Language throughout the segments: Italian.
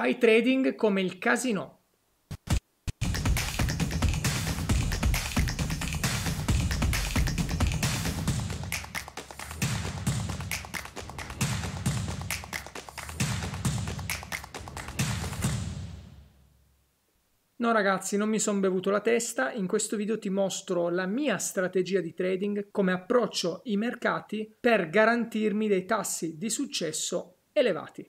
Fai trading come il casino. No ragazzi, non mi sono bevuto la testa, in questo video ti mostro la mia strategia di trading, come approccio i mercati per garantirmi dei tassi di successo elevati.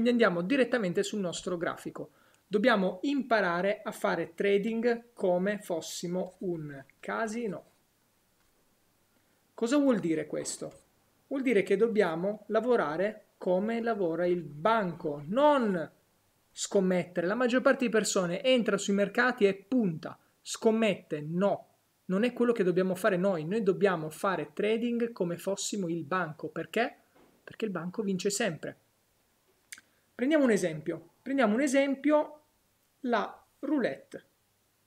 Quindi andiamo direttamente sul nostro grafico. Dobbiamo imparare a fare trading come fossimo un casino. Cosa vuol dire questo? Vuol dire che dobbiamo lavorare come lavora il banco, non scommettere. La maggior parte di persone entra sui mercati e punta, scommette, no. Non è quello che dobbiamo fare noi, noi dobbiamo fare trading come fossimo il banco. Perché? Perché il banco vince sempre. Prendiamo un esempio. Prendiamo un esempio la roulette.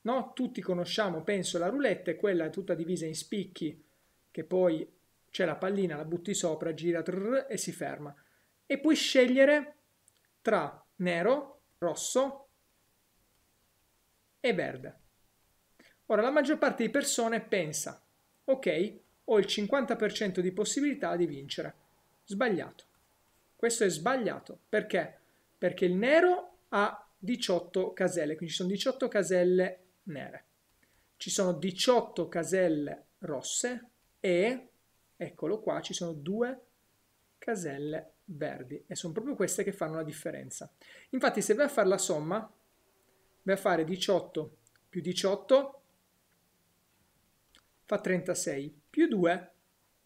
No? Tutti conosciamo, penso, la roulette, quella tutta divisa in spicchi, che poi c'è la pallina, la butti sopra, gira trrr, e si ferma. E puoi scegliere tra nero, rosso e verde. Ora, la maggior parte di persone pensa, ok, ho il 50% di possibilità di vincere. Sbagliato. Questo è sbagliato perché perché il nero ha 18 caselle, quindi ci sono 18 caselle nere. Ci sono 18 caselle rosse e, eccolo qua, ci sono due caselle verdi e sono proprio queste che fanno la differenza. Infatti se vai a fare la somma, vai a fare 18 più 18 fa 36, più 2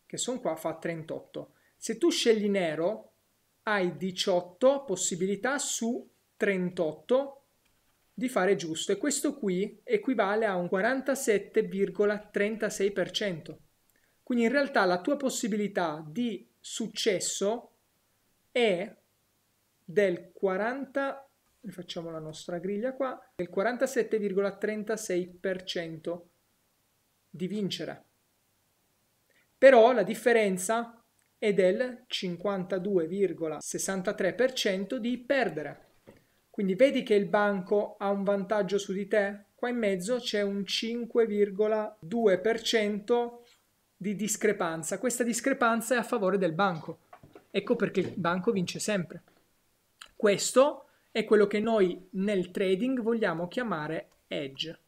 che sono qua fa 38. Se tu scegli nero, hai 18 possibilità su 38 di fare giusto e questo qui equivale a un 47,36%. Quindi in realtà la tua possibilità di successo è del 40 facciamo la nostra griglia qua del 47,36% di vincere. Però la differenza e del 52,63% di perdere. Quindi vedi che il banco ha un vantaggio su di te? Qua in mezzo c'è un 5,2% di discrepanza. Questa discrepanza è a favore del banco. Ecco perché il banco vince sempre. Questo è quello che noi nel trading vogliamo chiamare edge.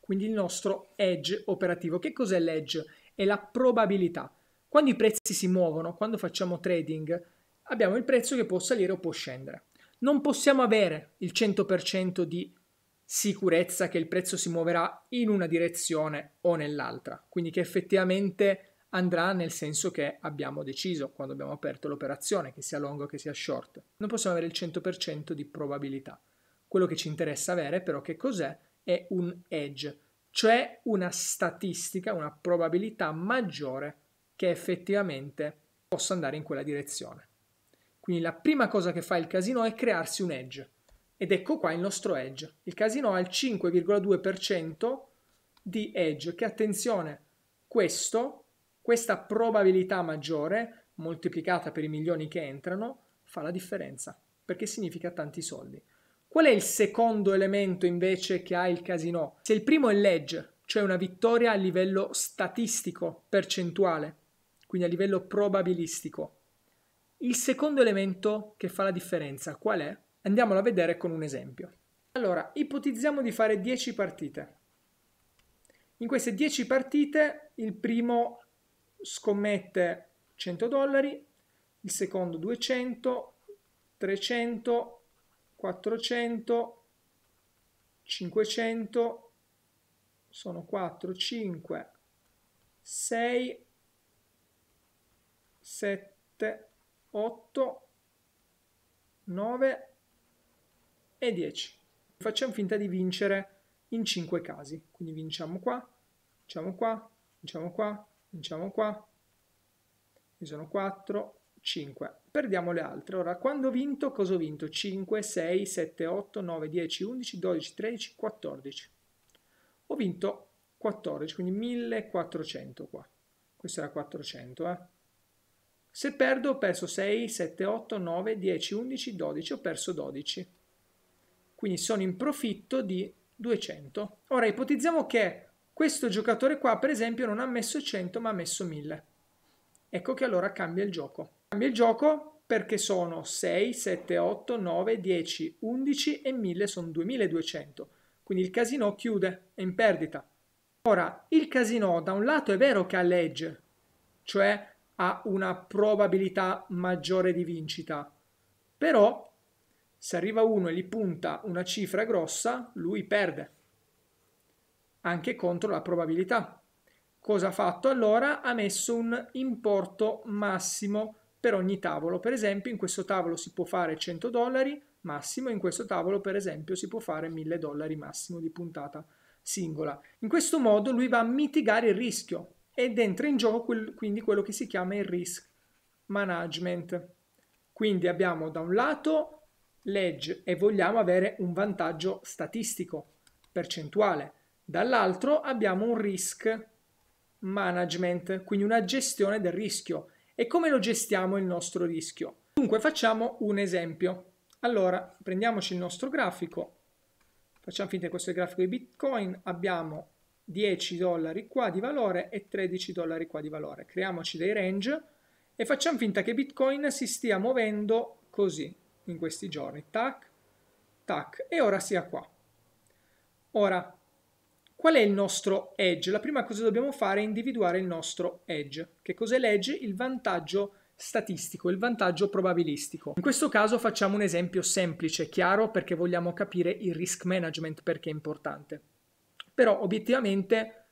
Quindi il nostro edge operativo. Che cos'è l'edge? È la probabilità quando i prezzi si muovono, quando facciamo trading, abbiamo il prezzo che può salire o può scendere. Non possiamo avere il 100% di sicurezza che il prezzo si muoverà in una direzione o nell'altra, quindi che effettivamente andrà nel senso che abbiamo deciso quando abbiamo aperto l'operazione, che sia long o che sia short. Non possiamo avere il 100% di probabilità. Quello che ci interessa avere però che cos'è? È un edge, cioè una statistica, una probabilità maggiore che effettivamente possa andare in quella direzione. Quindi la prima cosa che fa il casino è crearsi un edge. Ed ecco qua il nostro edge. Il casino ha il 5,2% di edge, che attenzione, questo, questa probabilità maggiore, moltiplicata per i milioni che entrano, fa la differenza, perché significa tanti soldi. Qual è il secondo elemento invece che ha il casino? Se il primo è l'edge, cioè una vittoria a livello statistico, percentuale, quindi a livello probabilistico. Il secondo elemento che fa la differenza qual è? Andiamolo a vedere con un esempio. Allora, ipotizziamo di fare 10 partite. In queste 10 partite il primo scommette 100 dollari, il secondo 200, 300, 400, 500, sono 4, 5, 6, 7, 8, 9 e 10. Facciamo finta di vincere in 5 casi, quindi vinciamo qua, vinciamo qua, vinciamo qua, vinciamo qua, ci sono 4, 5. Perdiamo le altre. Ora, quando ho vinto, cosa ho vinto? 5, 6, 7, 8, 9, 10, 11, 12, 13, 14. Ho vinto 14, quindi 1400 qua. Questo era 400, eh? Se perdo ho perso 6, 7, 8, 9, 10, 11, 12, ho perso 12. Quindi sono in profitto di 200. Ora ipotizziamo che questo giocatore qua per esempio non ha messo 100 ma ha messo 1000. Ecco che allora cambia il gioco. Cambia il gioco perché sono 6, 7, 8, 9, 10, 11 e 1000 sono 2200. Quindi il casino chiude, è in perdita. Ora, il casino da un lato è vero che ha legge, cioè ha una probabilità maggiore di vincita. Però se arriva uno e gli punta una cifra grossa, lui perde, anche contro la probabilità. Cosa ha fatto allora? Ha messo un importo massimo per ogni tavolo. Per esempio, in questo tavolo si può fare 100 dollari massimo, in questo tavolo per esempio si può fare 1000 dollari massimo di puntata singola. In questo modo lui va a mitigare il rischio, ed entra in gioco quel, quindi quello che si chiama il risk management. Quindi abbiamo da un lato l'edge e vogliamo avere un vantaggio statistico, percentuale, dall'altro abbiamo un risk management, quindi una gestione del rischio. E come lo gestiamo il nostro rischio? Dunque facciamo un esempio. Allora, prendiamoci il nostro grafico, facciamo finta che questo è il grafico di Bitcoin, abbiamo 10 dollari qua di valore e 13 dollari qua di valore. Creiamoci dei range e facciamo finta che Bitcoin si stia muovendo così in questi giorni. Tac, tac, e ora sia qua. Ora, qual è il nostro edge? La prima cosa che dobbiamo fare è individuare il nostro edge. Che cos'è l'edge? Il vantaggio statistico, il vantaggio probabilistico. In questo caso facciamo un esempio semplice, chiaro, perché vogliamo capire il risk management perché è importante però obiettivamente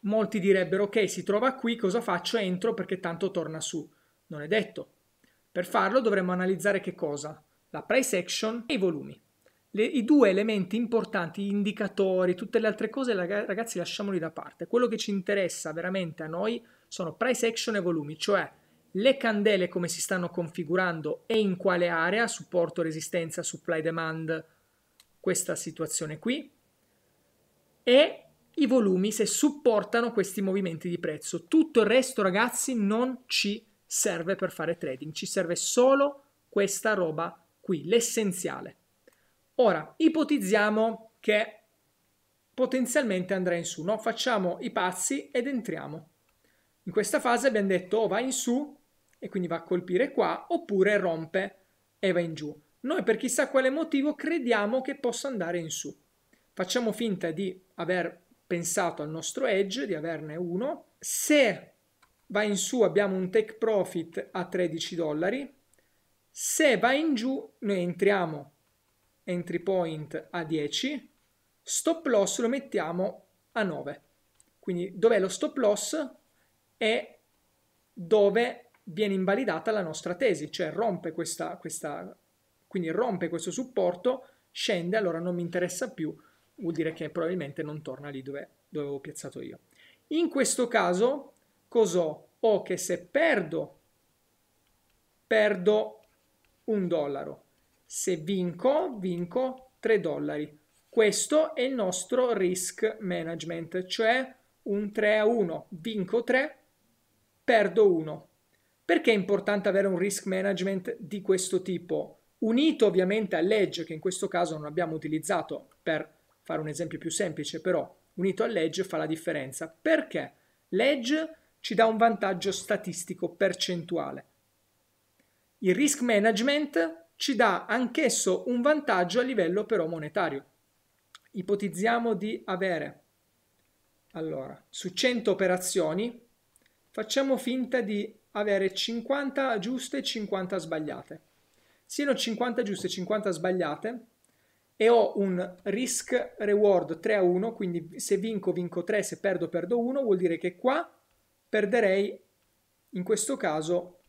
molti direbbero ok si trova qui, cosa faccio? Entro perché tanto torna su. Non è detto. Per farlo dovremmo analizzare che cosa? La price action e i volumi. Le, I due elementi importanti, gli indicatori, tutte le altre cose, ragazzi, lasciamoli da parte. Quello che ci interessa veramente a noi sono price action e volumi, cioè le candele come si stanno configurando e in quale area, supporto, resistenza, supply, demand, questa situazione qui, e i volumi se supportano questi movimenti di prezzo. Tutto il resto, ragazzi, non ci serve per fare trading, ci serve solo questa roba qui, l'essenziale. Ora, ipotizziamo che potenzialmente andrà in su, no? Facciamo i pazzi ed entriamo. In questa fase abbiamo detto o oh, va in su e quindi va a colpire qua oppure rompe e va in giù. Noi per chissà quale motivo crediamo che possa andare in su. Facciamo finta di aver pensato al nostro edge, di averne uno. Se va in su abbiamo un take profit a 13 dollari. Se va in giù noi entriamo entry point a 10, stop loss lo mettiamo a 9. Quindi dov'è lo stop loss? È dove viene invalidata la nostra tesi, cioè rompe questa, questa quindi rompe questo supporto, scende, allora non mi interessa più, vuol dire che probabilmente non torna lì dove, dove avevo piazzato io. In questo caso, cos'ho? Ho che se perdo, perdo un dollaro. Se vinco, vinco 3 dollari. Questo è il nostro risk management, cioè un 3 a 1. Vinco 3, perdo 1. Perché è importante avere un risk management di questo tipo? Unito ovviamente al legge, che in questo caso non abbiamo utilizzato per fare un esempio più semplice, però unito all'edge fa la differenza. Perché? L'edge ci dà un vantaggio statistico percentuale. Il risk management ci dà anch'esso un vantaggio a livello però monetario. Ipotizziamo di avere, allora, su 100 operazioni, facciamo finta di avere 50 giuste e 50 sbagliate. Siano 50 giuste e 50 sbagliate, e ho un risk reward 3 a 1, quindi se vinco vinco 3, se perdo perdo 1, vuol dire che qua perderei in questo caso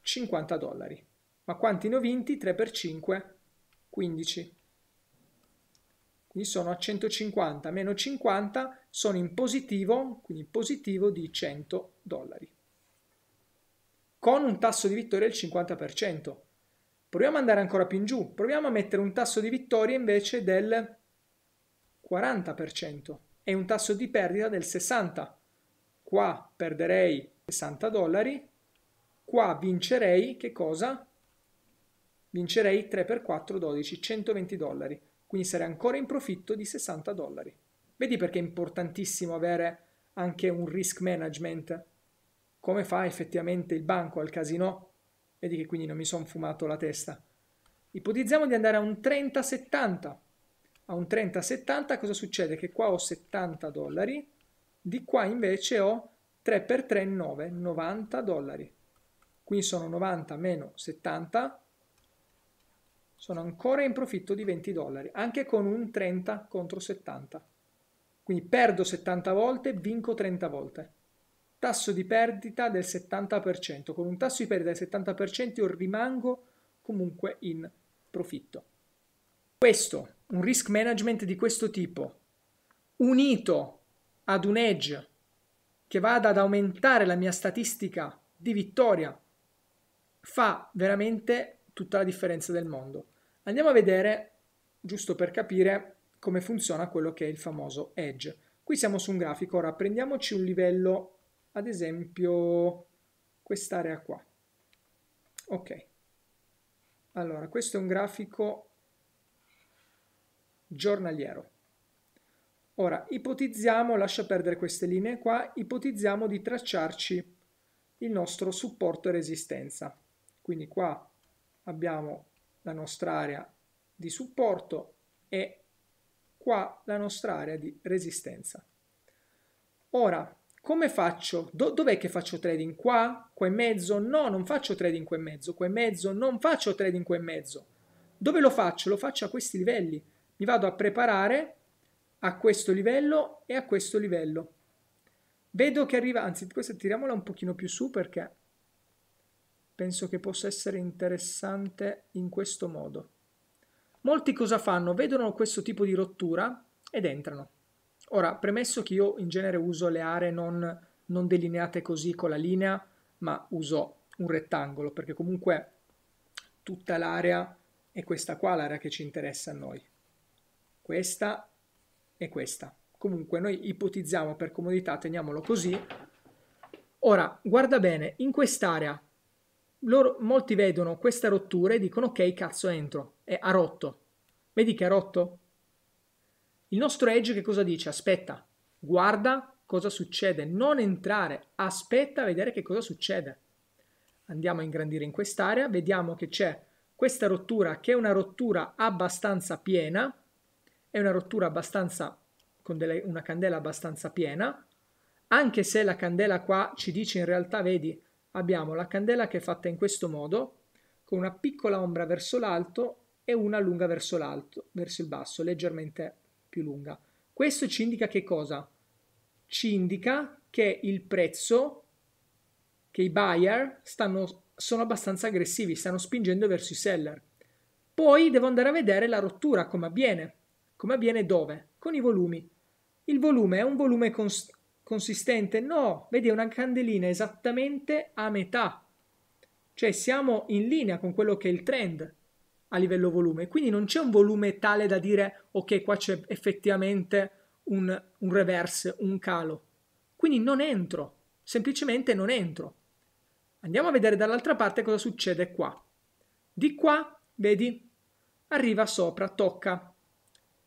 50 dollari. Ma quanti ne ho vinti? 3 per 5, 15. Quindi sono a 150, meno 50 sono in positivo, quindi positivo di 100 dollari. Con un tasso di vittoria del 50%. Proviamo ad andare ancora più in giù, proviamo a mettere un tasso di vittoria invece del 40% e un tasso di perdita del 60%. Qua perderei 60 dollari, qua vincerei che cosa? Vincerei 3 per 4, 12, 120 dollari, quindi sarei ancora in profitto di 60 dollari. Vedi perché è importantissimo avere anche un risk management, come fa effettivamente il banco al casino Vedi che quindi non mi sono fumato la testa. Ipotizziamo di andare a un 30-70. A un 30-70 cosa succede? Che qua ho 70 dollari, di qua invece ho 3 per 3 9, 90 dollari. Qui sono 90 meno 70, sono ancora in profitto di 20 dollari, anche con un 30 contro 70. Quindi perdo 70 volte, vinco 30 volte tasso di perdita del 70%. Con un tasso di perdita del 70% io rimango comunque in profitto. Questo, un risk management di questo tipo, unito ad un edge che vada ad aumentare la mia statistica di vittoria, fa veramente tutta la differenza del mondo. Andiamo a vedere, giusto per capire, come funziona quello che è il famoso edge. Qui siamo su un grafico, ora prendiamoci un livello ad esempio quest'area qua. Ok, allora questo è un grafico giornaliero. Ora, ipotizziamo, lascia perdere queste linee qua, ipotizziamo di tracciarci il nostro supporto e resistenza. Quindi qua abbiamo la nostra area di supporto e qua la nostra area di resistenza. Ora, come faccio? Do- dov'è che faccio trading? Qua? Qua in mezzo? No, non faccio trading qua in mezzo, qua in mezzo, non faccio trading qua in mezzo. Dove lo faccio? Lo faccio a questi livelli. Mi vado a preparare a questo livello e a questo livello. Vedo che arriva, anzi questa tiriamola un pochino più su perché penso che possa essere interessante in questo modo. Molti cosa fanno? Vedono questo tipo di rottura ed entrano. Ora, premesso che io in genere uso le aree non, non delineate così con la linea, ma uso un rettangolo, perché comunque tutta l'area è questa qua, l'area che ci interessa a noi. Questa e questa. Comunque noi ipotizziamo per comodità, teniamolo così. Ora, guarda bene, in quest'area loro, molti vedono questa rottura e dicono ok, cazzo entro, E ha rotto. Vedi che ha rotto? Il nostro edge che cosa dice? Aspetta, guarda cosa succede, non entrare, aspetta a vedere che cosa succede. Andiamo a ingrandire in quest'area, vediamo che c'è questa rottura che è una rottura abbastanza piena, è una rottura abbastanza con delle, una candela abbastanza piena, anche se la candela qua ci dice in realtà, vedi, abbiamo la candela che è fatta in questo modo, con una piccola ombra verso l'alto e una lunga verso l'alto, verso il basso, leggermente più lunga. Questo ci indica che cosa? Ci indica che il prezzo che i buyer stanno, sono abbastanza aggressivi, stanno spingendo verso i seller. Poi devo andare a vedere la rottura, come avviene. Come avviene dove? Con i volumi. Il volume è un volume cons- consistente? No, vedi, è una candelina esattamente a metà. Cioè siamo in linea con quello che è il trend a livello volume. Quindi non c'è un volume tale da dire ok, qua c'è effettivamente un, un reverse, un calo. Quindi non entro, semplicemente non entro. Andiamo a vedere dall'altra parte cosa succede qua. Di qua, vedi, arriva sopra, tocca.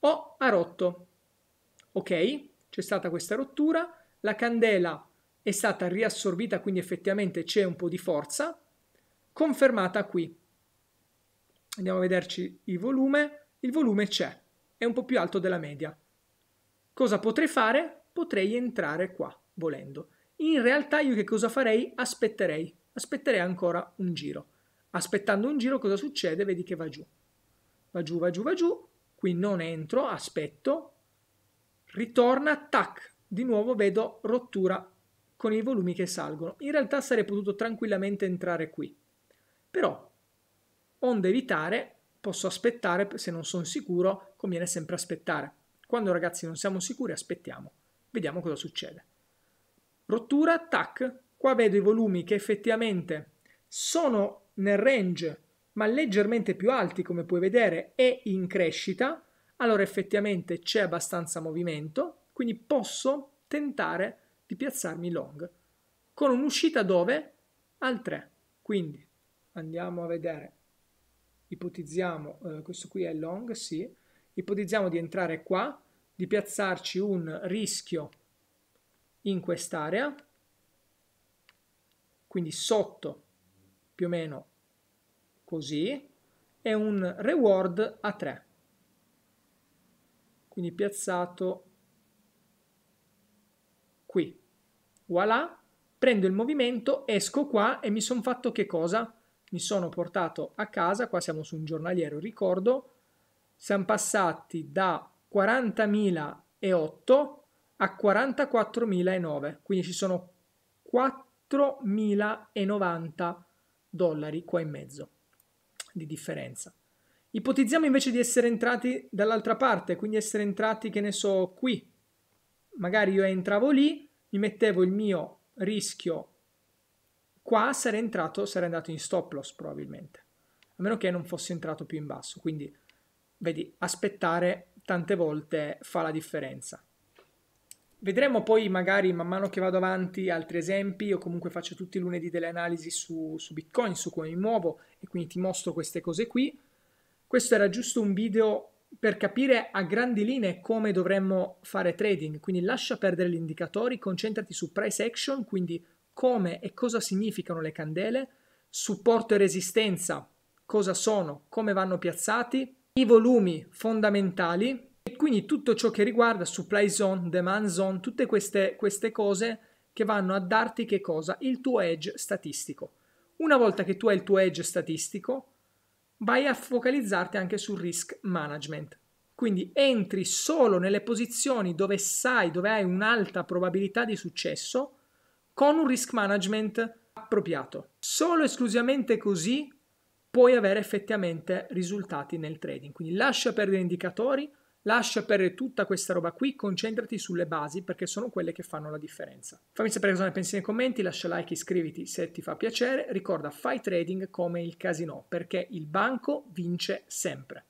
O ha rotto. Ok, c'è stata questa rottura, la candela è stata riassorbita, quindi effettivamente c'è un po' di forza, confermata qui andiamo a vederci il volume, il volume c'è, è un po' più alto della media. Cosa potrei fare? Potrei entrare qua, volendo. In realtà io che cosa farei? Aspetterei, aspetterei ancora un giro. Aspettando un giro cosa succede? Vedi che va giù. Va giù, va giù, va giù, qui non entro, aspetto, ritorna, tac, di nuovo vedo rottura con i volumi che salgono. In realtà sarei potuto tranquillamente entrare qui. Però Onde evitare, posso aspettare, se non sono sicuro, conviene sempre aspettare. Quando ragazzi non siamo sicuri aspettiamo, vediamo cosa succede. Rottura, tac, qua vedo i volumi che effettivamente sono nel range ma leggermente più alti come puoi vedere e in crescita, allora effettivamente c'è abbastanza movimento, quindi posso tentare di piazzarmi long con un'uscita dove? Al 3. Quindi andiamo a vedere ipotizziamo, eh, questo qui è long, sì, ipotizziamo di entrare qua, di piazzarci un rischio in quest'area, quindi sotto più o meno così, e un reward a 3. Quindi piazzato qui. Voilà, prendo il movimento, esco qua e mi sono fatto che cosa? mi sono portato a casa, qua siamo su un giornaliero, ricordo, siamo passati da 40.008 a 44.009, quindi ci sono 4.090 dollari qua in mezzo di differenza. Ipotizziamo invece di essere entrati dall'altra parte, quindi essere entrati, che ne so, qui. Magari io entravo lì, mi mettevo il mio rischio qua sarei entrato, sarei andato in stop loss probabilmente, a meno che non fossi entrato più in basso, quindi vedi, aspettare tante volte fa la differenza. Vedremo poi magari man mano che vado avanti altri esempi, io comunque faccio tutti i lunedì delle analisi su, su Bitcoin, su come mi muovo e quindi ti mostro queste cose qui. Questo era giusto un video per capire a grandi linee come dovremmo fare trading, quindi lascia perdere gli indicatori, concentrati su price action, quindi come e cosa significano le candele, supporto e resistenza, cosa sono, come vanno piazzati, i volumi fondamentali e quindi tutto ciò che riguarda supply zone, demand zone, tutte queste, queste cose che vanno a darti che cosa? Il tuo edge statistico. Una volta che tu hai il tuo edge statistico, vai a focalizzarti anche sul risk management. Quindi entri solo nelle posizioni dove sai, dove hai un'alta probabilità di successo con un risk management appropriato. Solo esclusivamente così puoi avere effettivamente risultati nel trading. Quindi lascia perdere indicatori, lascia perdere tutta questa roba qui, concentrati sulle basi perché sono quelle che fanno la differenza. Fammi sapere cosa ne pensi nei commenti, lascia like, iscriviti se ti fa piacere, ricorda fai trading come il casino perché il banco vince sempre.